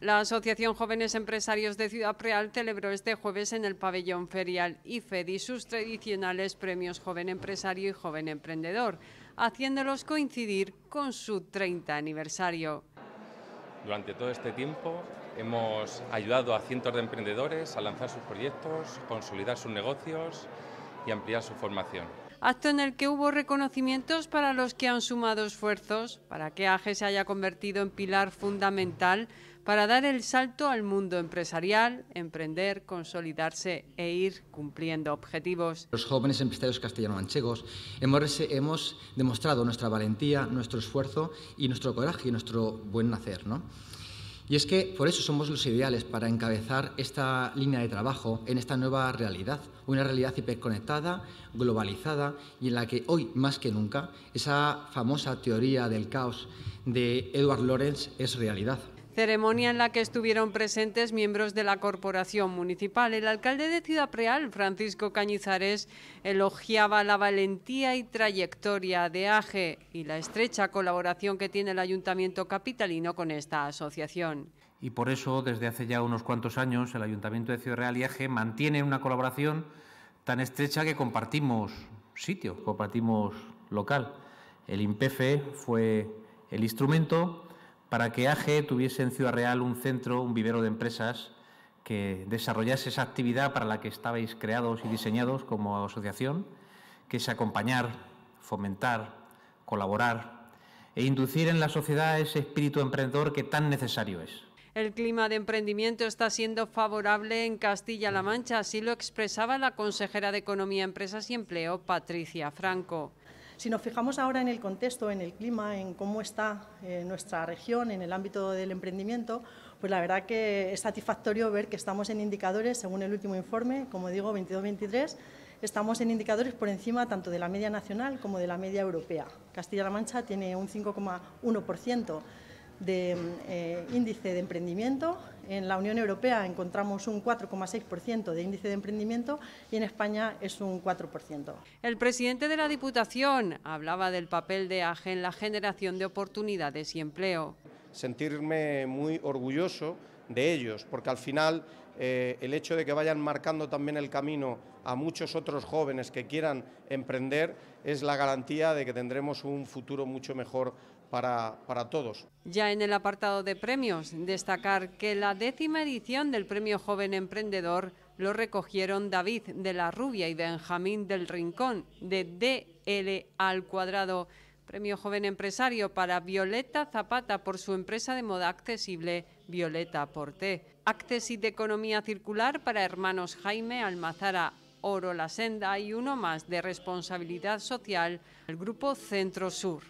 La Asociación Jóvenes Empresarios de Ciudad Real celebró este jueves en el pabellón ferial IFEDI e sus tradicionales premios Joven Empresario y Joven Emprendedor, haciéndolos coincidir con su 30 aniversario. Durante todo este tiempo hemos ayudado a cientos de emprendedores a lanzar sus proyectos, consolidar sus negocios y ampliar su formación acto en el que hubo reconocimientos para los que han sumado esfuerzos para que AGE se haya convertido en pilar fundamental para dar el salto al mundo empresarial, emprender, consolidarse e ir cumpliendo objetivos. Los jóvenes empresarios castellano-manchegos hemos, hemos, demostrado nuestra valentía, nuestro esfuerzo y nuestro coraje y nuestro buen nacer. ¿no? Y es que por eso somos los ideales para encabezar esta línea de trabajo en esta nueva realidad, una realidad hiperconectada, globalizada y en la que hoy más que nunca esa famosa teoría del caos de Edward Lorenz es realidad ceremonia en la que estuvieron presentes miembros de la Corporación Municipal. El alcalde de Ciudad Real, Francisco Cañizares, elogiaba la valentía y trayectoria de AGE y la estrecha colaboración que tiene el Ayuntamiento Capitalino con esta asociación. Y por eso, desde hace ya unos cuantos años, el Ayuntamiento de Ciudad Real y AGE ...mantiene una colaboración tan estrecha que compartimos sitio, compartimos local. El IMPEFE fue el instrumento para que AGE tuviese en Ciudad Real un centro, un vivero de empresas que desarrollase esa actividad para la que estabais creados y diseñados como asociación, que es acompañar, fomentar, colaborar e inducir en la sociedad ese espíritu emprendedor que tan necesario es. El clima de emprendimiento está siendo favorable en Castilla-La Mancha, así lo expresaba la consejera de Economía, Empresas y Empleo, Patricia Franco. Si nos fijamos ahora en el contexto, en el clima, en cómo está eh, nuestra región en el ámbito del emprendimiento, pues la verdad que es satisfactorio ver que estamos en indicadores, según el último informe, como digo, 22-23, estamos en indicadores por encima tanto de la media nacional como de la media europea. Castilla-La Mancha tiene un 5,1% de mm, eh, índice de emprendimiento. En la Unión Europea encontramos un 4,6% de índice de emprendimiento y en España es un 4%. El presidente de la Diputación hablaba del papel de AGE en la generación de oportunidades y empleo. Sentirme muy orgulloso de ellos, porque al final eh, el hecho de que vayan marcando también el camino a muchos otros jóvenes que quieran emprender es la garantía de que tendremos un futuro mucho mejor para, todos. Ya en el apartado de premios, destacar que la décima edición del Premio Joven Emprendedor lo recogieron David de la Rubia y Benjamín del Rincón, de DL al cuadrado. Premio Joven Empresario para Violeta Zapata por su empresa de moda accesible Violeta Porté. y de Economía Circular para hermanos Jaime Almazara Oro La Senda y uno más de responsabilidad social el Grupo Centro Sur.